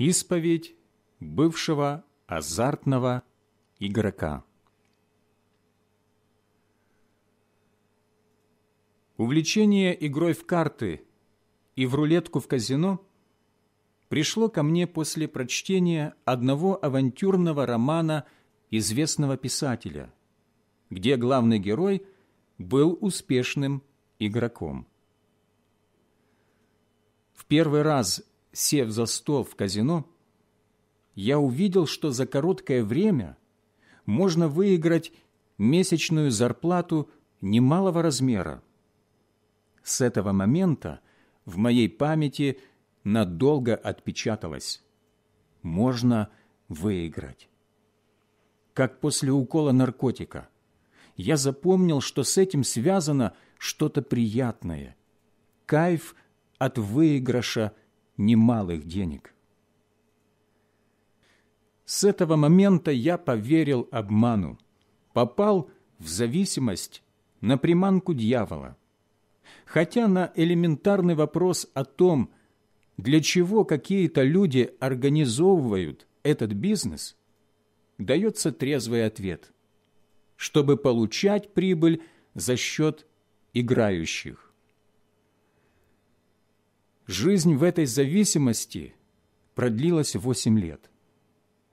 Исповедь бывшего азартного игрока. Увлечение игрой в карты и в рулетку в казино пришло ко мне после прочтения одного авантюрного романа известного писателя, где главный герой был успешным игроком. В первый раз сев за стол в казино, я увидел, что за короткое время можно выиграть месячную зарплату немалого размера. С этого момента в моей памяти надолго отпечаталось «можно выиграть». Как после укола наркотика, я запомнил, что с этим связано что-то приятное, кайф от выигрыша – немалых денег. С этого момента я поверил обману, попал в зависимость на приманку дьявола. Хотя на элементарный вопрос о том, для чего какие-то люди организовывают этот бизнес, дается трезвый ответ – чтобы получать прибыль за счет играющих. Жизнь в этой зависимости продлилась восемь лет.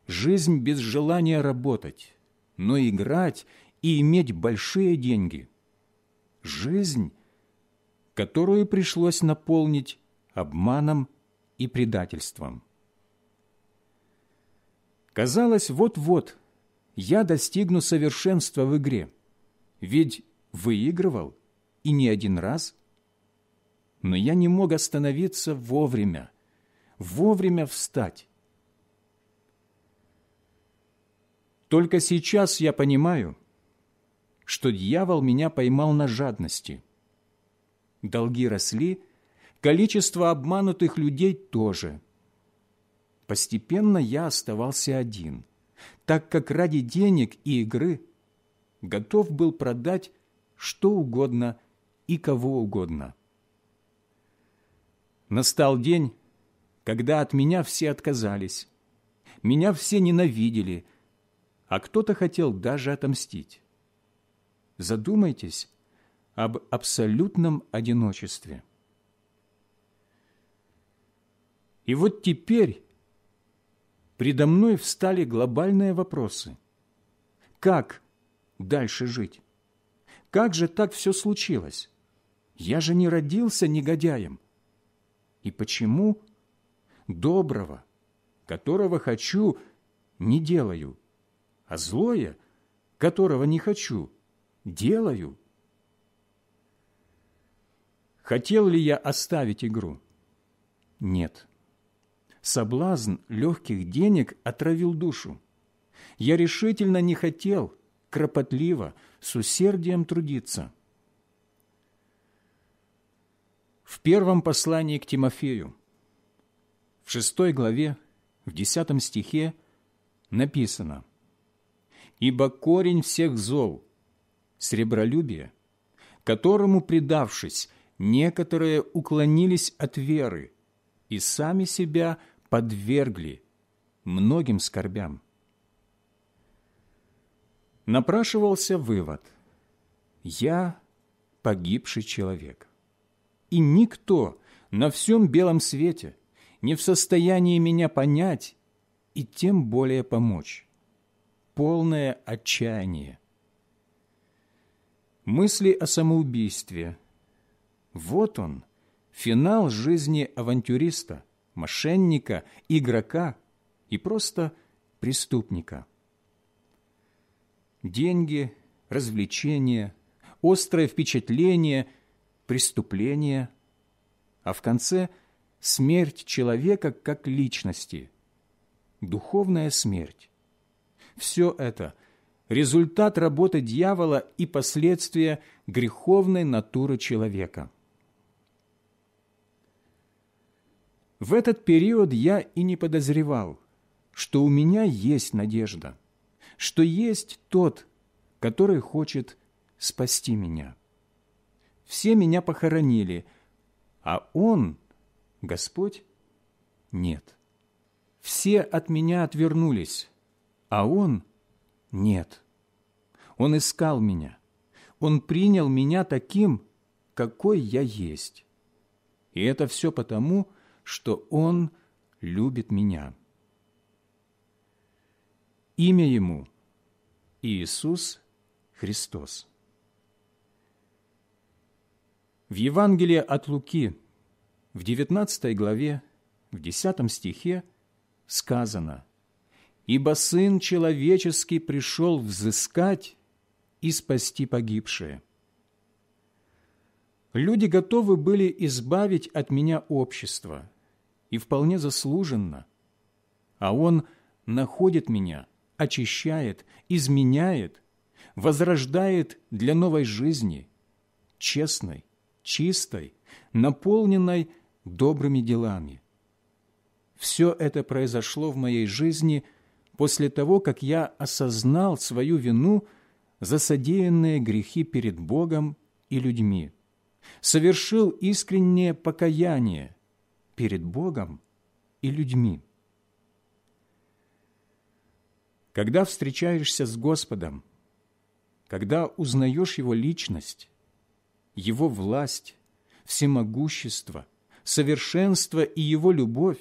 Жизнь без желания работать, но играть и иметь большие деньги. Жизнь, которую пришлось наполнить обманом и предательством. Казалось, вот-вот я достигну совершенства в игре, ведь выигрывал и не один раз – но я не мог остановиться вовремя, вовремя встать. Только сейчас я понимаю, что дьявол меня поймал на жадности. Долги росли, количество обманутых людей тоже. Постепенно я оставался один, так как ради денег и игры готов был продать что угодно и кого угодно. Настал день, когда от меня все отказались. Меня все ненавидели, а кто-то хотел даже отомстить. Задумайтесь об абсолютном одиночестве. И вот теперь предо мной встали глобальные вопросы. Как дальше жить? Как же так все случилось? Я же не родился негодяем и почему доброго, которого хочу, не делаю, а злое, которого не хочу, делаю. Хотел ли я оставить игру? Нет. Соблазн легких денег отравил душу. Я решительно не хотел, кропотливо, с усердием трудиться – в первом послании к Тимофею, в шестой главе, в десятом стихе написано «Ибо корень всех зол – сребролюбие, которому, предавшись, некоторые уклонились от веры и сами себя подвергли многим скорбям». Напрашивался вывод «Я погибший человек» и никто на всем белом свете не в состоянии меня понять и тем более помочь. Полное отчаяние. Мысли о самоубийстве. Вот он, финал жизни авантюриста, мошенника, игрока и просто преступника. Деньги, развлечения, острое впечатление преступление, а в конце – смерть человека как личности, духовная смерть. Все это – результат работы дьявола и последствия греховной натуры человека. В этот период я и не подозревал, что у меня есть надежда, что есть тот, который хочет спасти меня все меня похоронили, а он, Господь, нет. Все от меня отвернулись, а он нет. Он искал меня, он принял меня таким, какой я есть. И это все потому, что он любит меня. Имя ему – Иисус Христос. В Евангелии от Луки, в 19 главе, в 10 стихе сказано «Ибо Сын Человеческий пришел взыскать и спасти погибшие». Люди готовы были избавить от меня общество, и вполне заслуженно, а Он находит меня, очищает, изменяет, возрождает для новой жизни, честной чистой, наполненной добрыми делами. Все это произошло в моей жизни после того, как я осознал свою вину за содеянные грехи перед Богом и людьми, совершил искреннее покаяние перед Богом и людьми. Когда встречаешься с Господом, когда узнаешь Его личность, его власть, всемогущество, совершенство и Его любовь,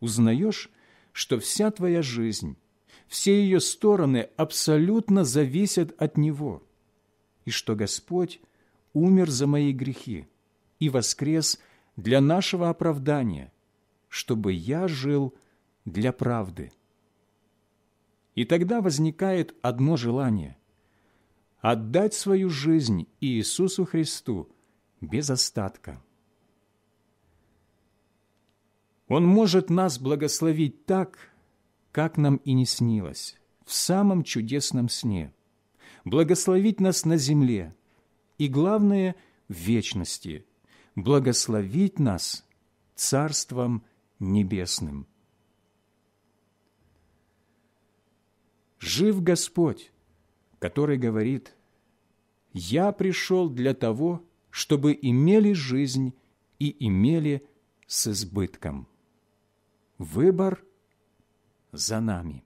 узнаешь, что вся твоя жизнь, все ее стороны абсолютно зависят от Него, и что Господь умер за мои грехи и воскрес для нашего оправдания, чтобы я жил для правды. И тогда возникает одно желание – отдать свою жизнь Иисусу Христу без остатка. Он может нас благословить так, как нам и не снилось, в самом чудесном сне, благословить нас на земле и, главное, в вечности, благословить нас Царством Небесным. Жив Господь, который говорит, «Я пришел для того, чтобы имели жизнь и имели с избытком». Выбор за нами.